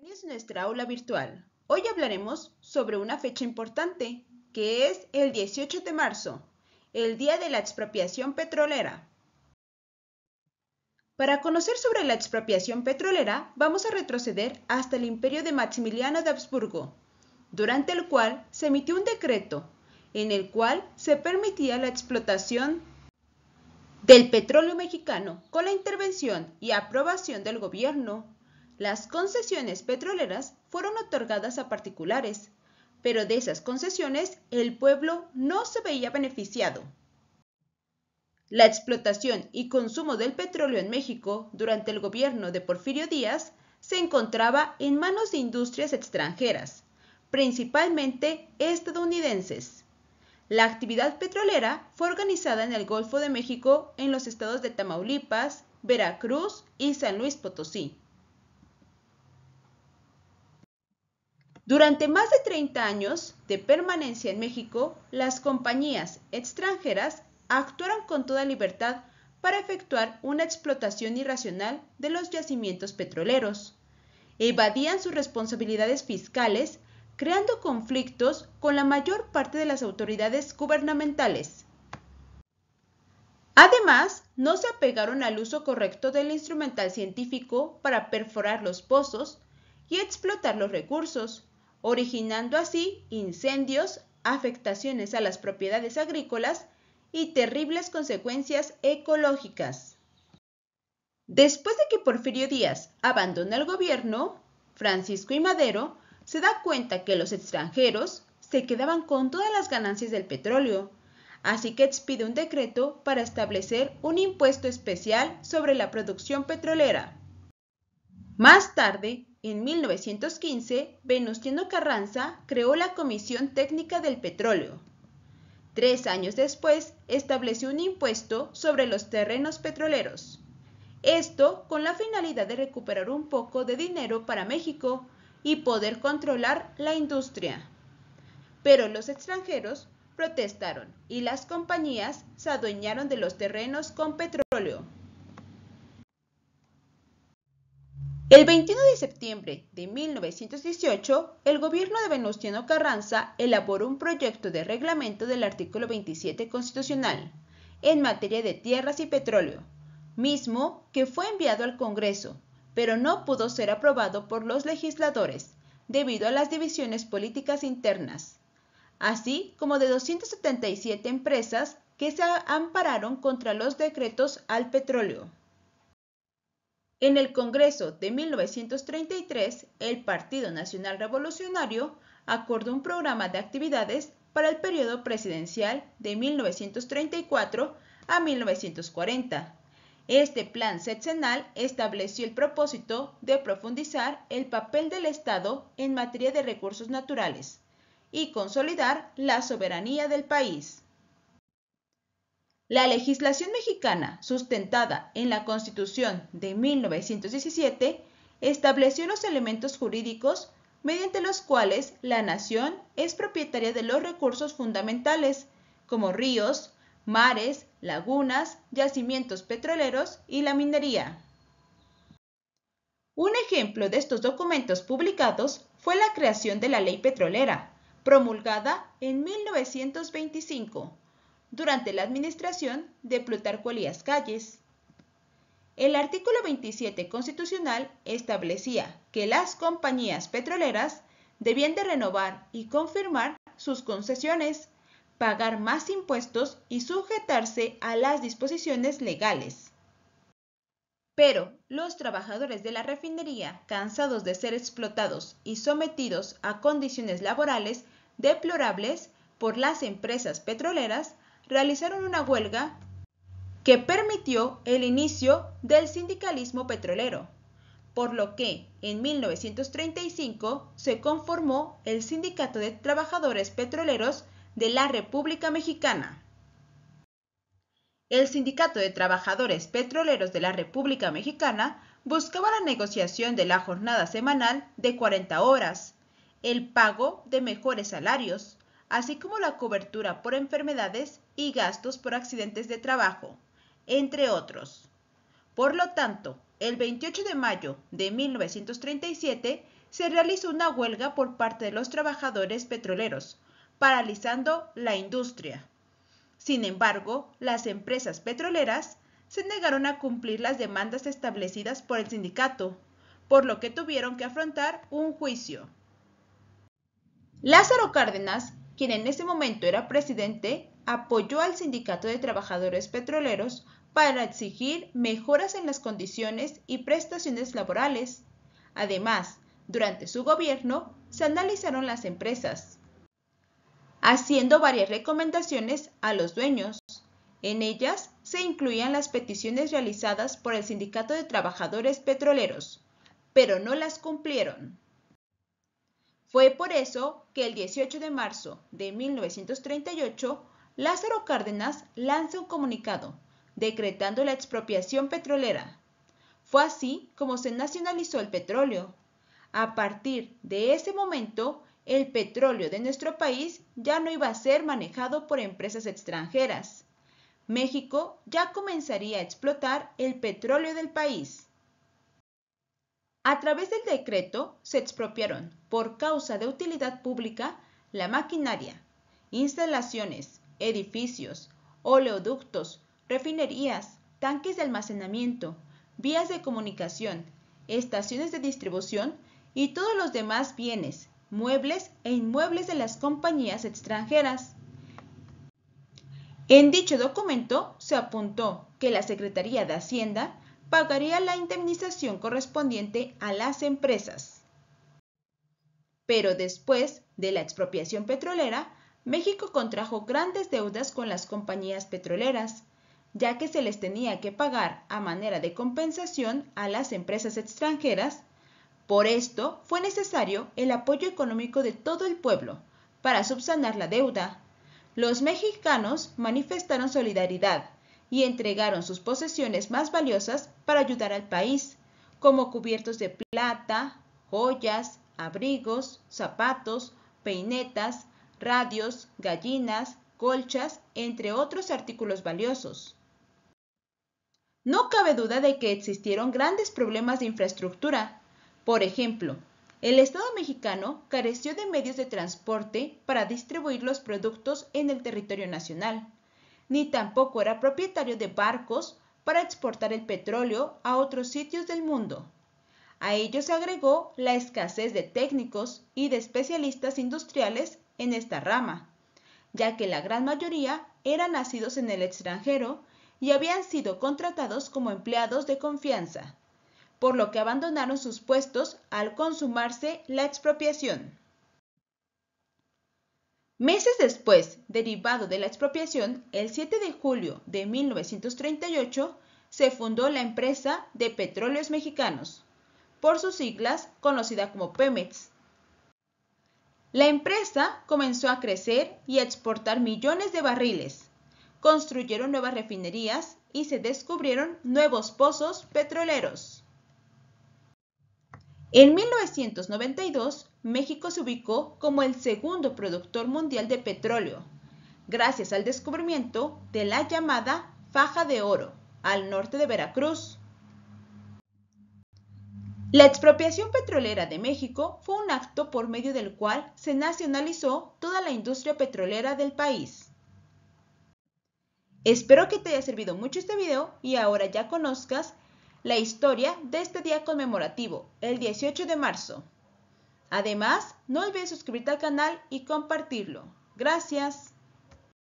a nuestra aula virtual. Hoy hablaremos sobre una fecha importante, que es el 18 de marzo, el día de la expropiación petrolera. Para conocer sobre la expropiación petrolera, vamos a retroceder hasta el imperio de Maximiliano de Habsburgo, durante el cual se emitió un decreto en el cual se permitía la explotación del petróleo mexicano con la intervención y aprobación del gobierno las concesiones petroleras fueron otorgadas a particulares, pero de esas concesiones el pueblo no se veía beneficiado. La explotación y consumo del petróleo en México durante el gobierno de Porfirio Díaz se encontraba en manos de industrias extranjeras, principalmente estadounidenses. La actividad petrolera fue organizada en el Golfo de México en los estados de Tamaulipas, Veracruz y San Luis Potosí. Durante más de 30 años de permanencia en México, las compañías extranjeras actuaron con toda libertad para efectuar una explotación irracional de los yacimientos petroleros. Evadían sus responsabilidades fiscales, creando conflictos con la mayor parte de las autoridades gubernamentales. Además, no se apegaron al uso correcto del instrumental científico para perforar los pozos y explotar los recursos, originando así incendios, afectaciones a las propiedades agrícolas y terribles consecuencias ecológicas. Después de que Porfirio Díaz abandona el gobierno, Francisco y Madero se da cuenta que los extranjeros se quedaban con todas las ganancias del petróleo, así que expide un decreto para establecer un impuesto especial sobre la producción petrolera. Más tarde, en 1915, Venustiano Carranza creó la Comisión Técnica del Petróleo. Tres años después, estableció un impuesto sobre los terrenos petroleros. Esto con la finalidad de recuperar un poco de dinero para México y poder controlar la industria. Pero los extranjeros protestaron y las compañías se adueñaron de los terrenos con petróleo. El 21 de septiembre de 1918, el gobierno de Venustiano Carranza elaboró un proyecto de reglamento del artículo 27 constitucional en materia de tierras y petróleo, mismo que fue enviado al Congreso, pero no pudo ser aprobado por los legisladores debido a las divisiones políticas internas, así como de 277 empresas que se ampararon contra los decretos al petróleo. En el Congreso de 1933, el Partido Nacional Revolucionario acordó un programa de actividades para el periodo presidencial de 1934 a 1940. Este plan seccional estableció el propósito de profundizar el papel del Estado en materia de recursos naturales y consolidar la soberanía del país. La legislación mexicana, sustentada en la Constitución de 1917, estableció los elementos jurídicos mediante los cuales la nación es propietaria de los recursos fundamentales, como ríos, mares, lagunas, yacimientos petroleros y la minería. Un ejemplo de estos documentos publicados fue la creación de la Ley Petrolera, promulgada en 1925 durante la administración de Plutarco Elías Calles. El artículo 27 constitucional establecía que las compañías petroleras debían de renovar y confirmar sus concesiones, pagar más impuestos y sujetarse a las disposiciones legales. Pero los trabajadores de la refinería, cansados de ser explotados y sometidos a condiciones laborales deplorables por las empresas petroleras, realizaron una huelga que permitió el inicio del sindicalismo petrolero, por lo que en 1935 se conformó el Sindicato de Trabajadores Petroleros de la República Mexicana. El Sindicato de Trabajadores Petroleros de la República Mexicana buscaba la negociación de la jornada semanal de 40 horas, el pago de mejores salarios, así como la cobertura por enfermedades y gastos por accidentes de trabajo, entre otros. Por lo tanto, el 28 de mayo de 1937 se realizó una huelga por parte de los trabajadores petroleros, paralizando la industria. Sin embargo, las empresas petroleras se negaron a cumplir las demandas establecidas por el sindicato, por lo que tuvieron que afrontar un juicio. Lázaro Cárdenas quien en ese momento era presidente, apoyó al Sindicato de Trabajadores Petroleros para exigir mejoras en las condiciones y prestaciones laborales. Además, durante su gobierno se analizaron las empresas, haciendo varias recomendaciones a los dueños. En ellas se incluían las peticiones realizadas por el Sindicato de Trabajadores Petroleros, pero no las cumplieron. Fue por eso que el 18 de marzo de 1938, Lázaro Cárdenas lanza un comunicado decretando la expropiación petrolera. Fue así como se nacionalizó el petróleo. A partir de ese momento, el petróleo de nuestro país ya no iba a ser manejado por empresas extranjeras. México ya comenzaría a explotar el petróleo del país. A través del decreto se expropiaron, por causa de utilidad pública, la maquinaria, instalaciones, edificios, oleoductos, refinerías, tanques de almacenamiento, vías de comunicación, estaciones de distribución y todos los demás bienes, muebles e inmuebles de las compañías extranjeras. En dicho documento se apuntó que la Secretaría de Hacienda pagaría la indemnización correspondiente a las empresas. Pero después de la expropiación petrolera, México contrajo grandes deudas con las compañías petroleras, ya que se les tenía que pagar a manera de compensación a las empresas extranjeras. Por esto fue necesario el apoyo económico de todo el pueblo para subsanar la deuda. Los mexicanos manifestaron solidaridad y entregaron sus posesiones más valiosas para ayudar al país, como cubiertos de plata, joyas, abrigos, zapatos, peinetas, radios, gallinas, colchas, entre otros artículos valiosos. No cabe duda de que existieron grandes problemas de infraestructura. Por ejemplo, el Estado mexicano careció de medios de transporte para distribuir los productos en el territorio nacional ni tampoco era propietario de barcos para exportar el petróleo a otros sitios del mundo. A ello se agregó la escasez de técnicos y de especialistas industriales en esta rama, ya que la gran mayoría eran nacidos en el extranjero y habían sido contratados como empleados de confianza, por lo que abandonaron sus puestos al consumarse la expropiación. Meses después, derivado de la expropiación, el 7 de julio de 1938, se fundó la empresa de petróleos mexicanos, por sus siglas conocida como Pemex. La empresa comenzó a crecer y a exportar millones de barriles. Construyeron nuevas refinerías y se descubrieron nuevos pozos petroleros. En 1992, México se ubicó como el segundo productor mundial de petróleo, gracias al descubrimiento de la llamada Faja de Oro, al norte de Veracruz. La expropiación petrolera de México fue un acto por medio del cual se nacionalizó toda la industria petrolera del país. Espero que te haya servido mucho este video y ahora ya conozcas la historia de este día conmemorativo, el 18 de marzo. Además, no olvides suscribirte al canal y compartirlo. Gracias.